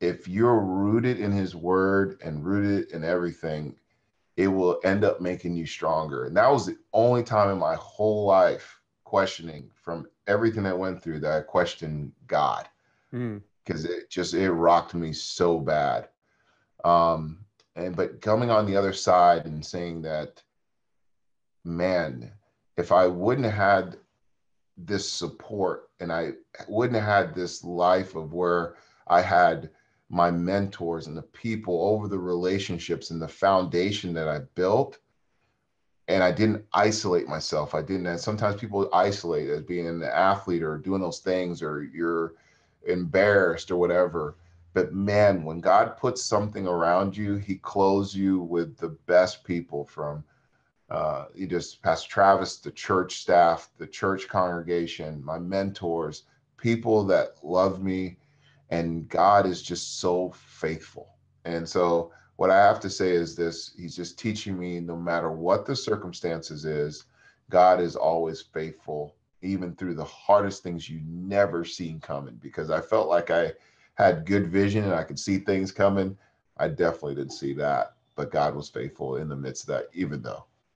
if you're rooted in his word and rooted in everything, it will end up making you stronger. And that was the only time in my whole life questioning from everything that went through that I questioned God because hmm. mm. it just it rocked me so bad. Um, and but coming on the other side and saying that, man, if I wouldn't have had this support and I wouldn't have had this life of where I had my mentors and the people over the relationships and the foundation that I built. And I didn't isolate myself. I didn't. And sometimes people isolate as being an athlete or doing those things or you're embarrassed or whatever. But man, when God puts something around you, He clothes you with the best people from uh, you just Pastor Travis, the church staff, the church congregation, my mentors, people that love me and God is just so faithful. And so what I have to say is this, he's just teaching me no matter what the circumstances is, God is always faithful, even through the hardest things you never seen coming. Because I felt like I had good vision and I could see things coming. I definitely didn't see that, but God was faithful in the midst of that, even though.